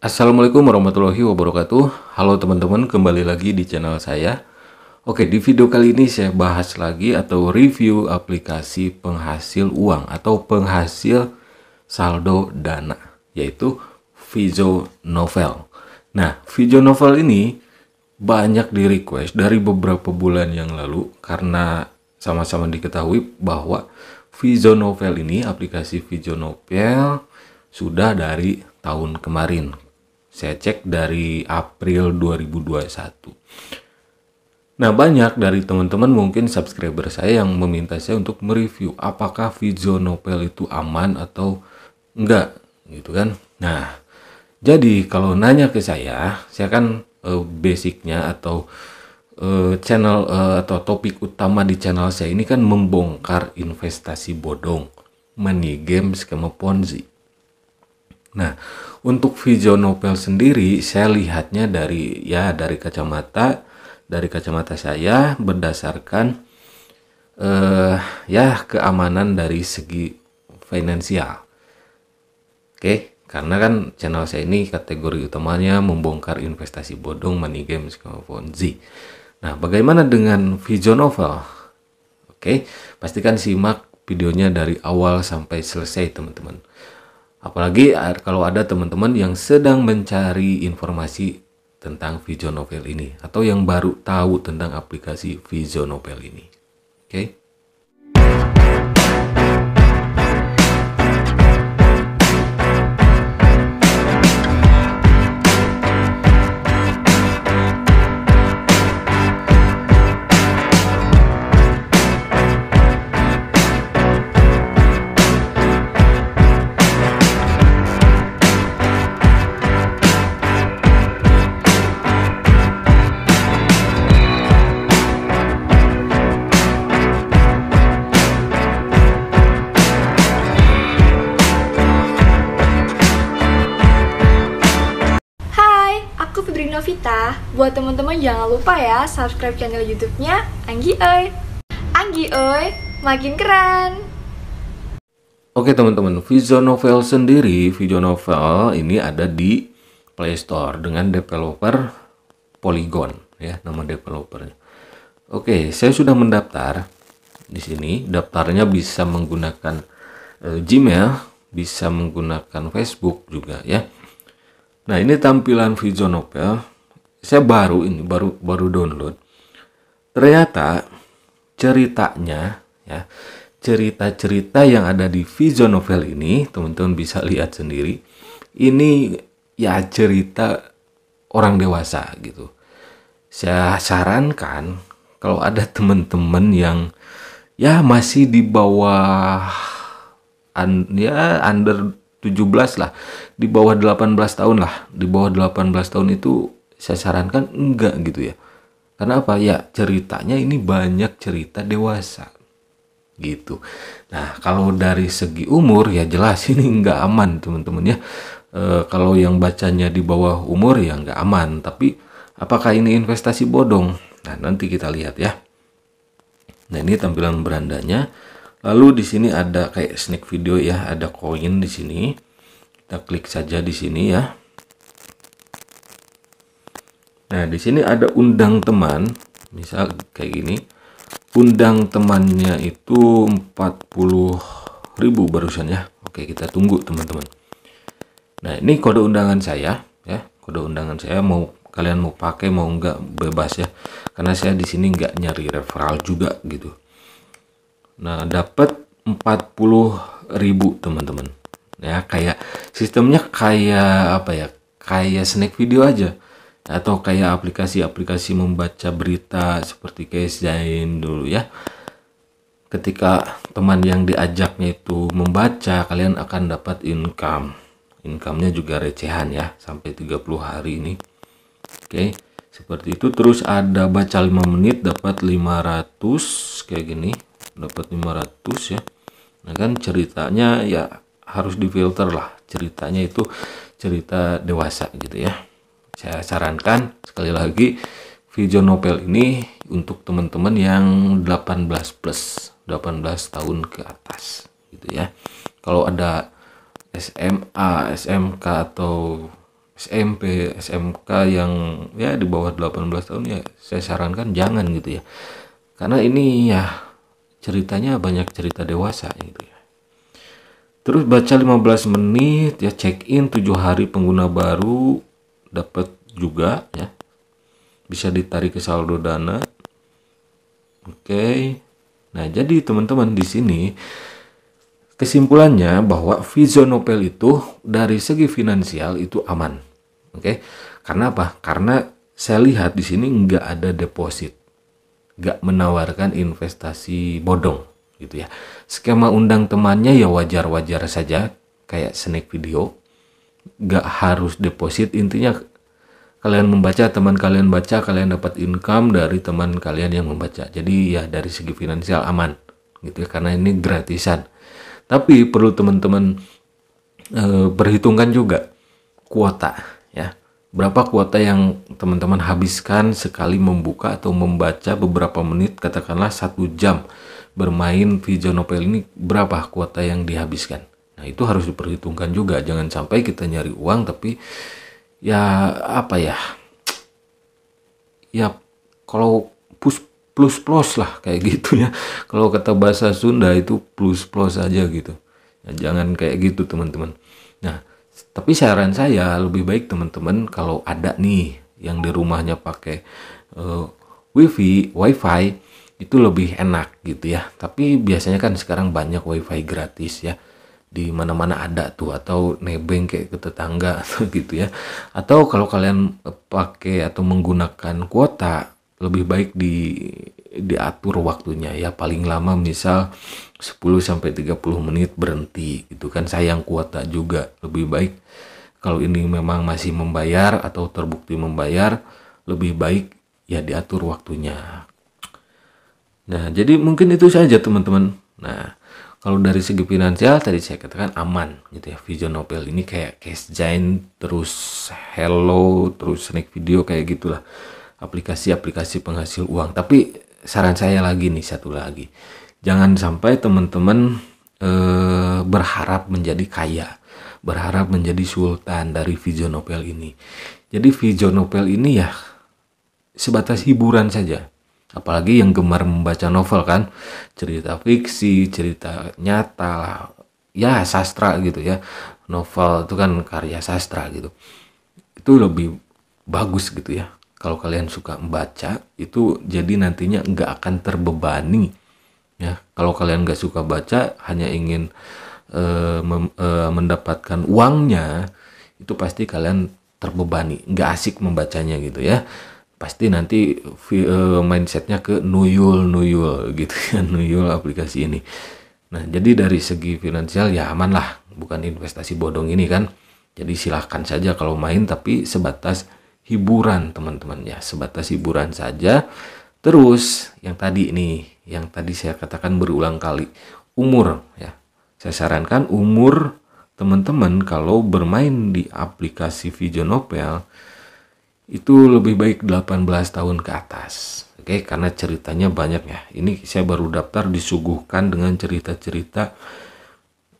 Assalamualaikum warahmatullahi wabarakatuh Halo teman-teman kembali lagi di channel saya Oke di video kali ini saya bahas lagi atau review aplikasi penghasil uang atau penghasil saldo dana yaitu Vizo Novel Nah Vizo Novel ini banyak di request dari beberapa bulan yang lalu karena sama-sama diketahui bahwa Vizo Novel ini aplikasi Vizo Novel sudah dari tahun kemarin saya cek dari April 2021. Nah, banyak dari teman-teman mungkin subscriber saya yang meminta saya untuk mereview apakah video novel itu aman atau enggak gitu kan. Nah, jadi kalau nanya ke saya, saya kan uh, basicnya atau uh, channel uh, atau topik utama di channel saya ini kan membongkar investasi bodong, money games skema ponzi. Nah, untuk video novel sendiri saya lihatnya dari ya dari kacamata dari kacamata saya berdasarkan eh ya keamanan dari segi finansial. Oke, karena kan channel saya ini kategori utamanya membongkar investasi bodong, money games, Ponzi. Nah, bagaimana dengan video novel? Oke, pastikan simak videonya dari awal sampai selesai, teman-teman. Apalagi kalau ada teman-teman yang sedang mencari informasi tentang Visionovel ini atau yang baru tahu tentang aplikasi Visionovel ini. Oke. Okay? Vita, Buat teman-teman jangan lupa ya subscribe channel YouTube-nya Anggi Oi. Anggi Oi, makin keren. Oke teman-teman, Vision Novel sendiri, Vision Novel ini ada di Play Store dengan developer Polygon ya, nama developernya. Oke, saya sudah mendaftar di sini. Daftarnya bisa menggunakan e, Gmail, bisa menggunakan Facebook juga ya. Nah, ini tampilan Vision Novel saya baru ini baru baru download ternyata ceritanya ya cerita-cerita yang ada di Vision Novel ini teman-teman bisa lihat sendiri ini ya cerita orang dewasa gitu saya sarankan kalau ada teman-teman yang ya masih di bawah un, ya under 17 lah di bawah 18 tahun lah di bawah 18 tahun itu saya sarankan enggak gitu ya karena apa ya ceritanya ini banyak cerita dewasa gitu nah kalau dari segi umur ya jelas ini enggak aman teman-teman ya e, kalau yang bacanya di bawah umur ya enggak aman tapi apakah ini investasi bodong nah nanti kita lihat ya nah ini tampilan berandanya lalu di sini ada kayak snack video ya ada koin di sini kita klik saja di sini ya Nah, di sini ada undang teman, misal kayak gini. Undang temannya itu 40 ribu barusan ya. Oke, kita tunggu teman-teman. Nah, ini kode undangan saya ya. Kode undangan saya mau kalian mau pakai mau enggak bebas ya. Karena saya di sini enggak nyari referral juga gitu. Nah, dapat 40 ribu teman-teman. Ya, kayak sistemnya kayak apa ya? Kayak snack video aja atau kayak aplikasi-aplikasi membaca berita seperti kayak Zain dulu ya ketika teman yang diajaknya itu membaca kalian akan dapat income income-nya juga recehan ya sampai 30 hari ini oke seperti itu terus ada baca 5 menit dapat 500 kayak gini dapat 500 ya nah kan ceritanya ya harus difilter lah ceritanya itu cerita dewasa gitu ya saya sarankan sekali lagi video novel ini untuk teman-teman yang 18 plus, 18 tahun ke atas gitu ya. Kalau ada SMA, SMK atau SMP, SMK yang ya di bawah 18 tahun ya saya sarankan jangan gitu ya. Karena ini ya ceritanya banyak cerita dewasa gitu ya. Terus baca 15 menit ya check in tujuh hari pengguna baru dapat juga ya bisa ditarik ke saldo dana oke okay. nah jadi teman-teman di sini kesimpulannya bahwa Visionopel itu dari segi finansial itu aman oke okay. karena apa karena saya lihat di sini nggak ada deposit nggak menawarkan investasi bodong gitu ya skema undang temannya ya wajar-wajar saja kayak snack video gak harus deposit intinya kalian membaca teman kalian baca kalian dapat income dari teman kalian yang membaca jadi ya dari segi finansial aman gitu ya karena ini gratisan tapi perlu teman-teman e, perhitungkan juga kuota ya berapa kuota yang teman-teman habiskan sekali membuka atau membaca beberapa menit katakanlah satu jam bermain video novel ini berapa kuota yang dihabiskan Nah, itu harus diperhitungkan juga. Jangan sampai kita nyari uang tapi ya apa ya? Ya kalau plus plus plus lah kayak gitu ya. Kalau kata bahasa Sunda itu plus plus aja gitu. Nah, jangan kayak gitu teman-teman. Nah, tapi saran saya lebih baik teman-teman kalau ada nih yang di rumahnya pakai uh, wifi, wifi itu lebih enak gitu ya. Tapi biasanya kan sekarang banyak wifi gratis ya di mana-mana ada tuh atau nebeng kayak ke tetangga atau gitu ya. Atau kalau kalian pakai atau menggunakan kuota lebih baik di diatur waktunya ya paling lama misal 10 sampai 30 menit berhenti gitu kan sayang kuota juga lebih baik kalau ini memang masih membayar atau terbukti membayar lebih baik ya diatur waktunya. Nah, jadi mungkin itu saja teman-teman kalau dari segi finansial tadi saya katakan aman gitu ya video Nobel ini kayak Cash Giant terus Hello terus Snack Video kayak gitulah aplikasi-aplikasi penghasil uang tapi saran saya lagi nih satu lagi jangan sampai teman-teman eh, berharap menjadi kaya berharap menjadi sultan dari video Nobel ini jadi video Nobel ini ya sebatas hiburan saja apalagi yang gemar membaca novel kan cerita fiksi cerita nyata ya sastra gitu ya novel itu kan karya sastra gitu itu lebih bagus gitu ya kalau kalian suka membaca itu jadi nantinya nggak akan terbebani ya kalau kalian nggak suka baca hanya ingin e, mem, e, mendapatkan uangnya itu pasti kalian terbebani nggak asik membacanya gitu ya pasti nanti eh, mindsetnya ke nuyul nuyul gitu ya nuyul aplikasi ini nah jadi dari segi finansial ya aman lah bukan investasi bodong ini kan jadi silahkan saja kalau main tapi sebatas hiburan teman-teman ya sebatas hiburan saja terus yang tadi ini yang tadi saya katakan berulang kali umur ya saya sarankan umur teman-teman kalau bermain di aplikasi Opel itu lebih baik 18 tahun ke atas. Oke, karena ceritanya banyak ya. Ini saya baru daftar disuguhkan dengan cerita-cerita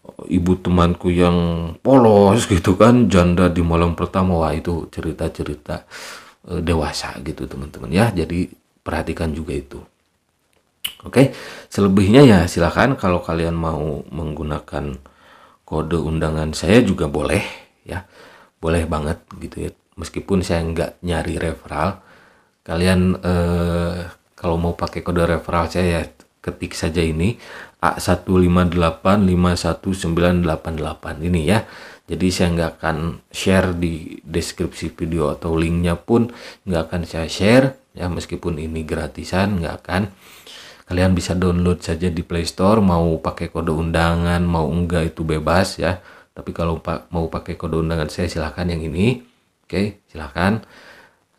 oh, ibu temanku yang polos gitu kan, janda di malam pertama. Wah, itu cerita-cerita eh, dewasa gitu, teman-teman ya. Jadi perhatikan juga itu. Oke, selebihnya ya silakan kalau kalian mau menggunakan kode undangan saya juga boleh ya boleh banget gitu ya meskipun saya nggak nyari referral kalian eh, kalau mau pakai kode referral saya ya ketik saja ini A158519888 ini ya jadi saya nggak akan share di deskripsi video atau linknya pun nggak akan saya share ya meskipun ini gratisan nggak akan kalian bisa download saja di Play Store mau pakai kode undangan mau enggak itu bebas ya tapi kalau mau pakai kode undangan saya silahkan yang ini oke silahkan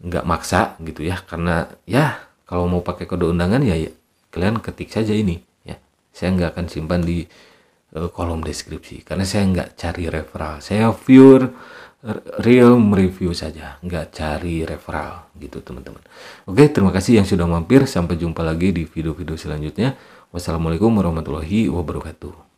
nggak maksa gitu ya karena ya kalau mau pakai kode undangan ya, ya kalian ketik saja ini ya saya nggak akan simpan di uh, kolom deskripsi karena saya nggak cari referral saya viewer real review saja nggak cari referral gitu teman-teman oke terima kasih yang sudah mampir sampai jumpa lagi di video-video selanjutnya wassalamualaikum warahmatullahi wabarakatuh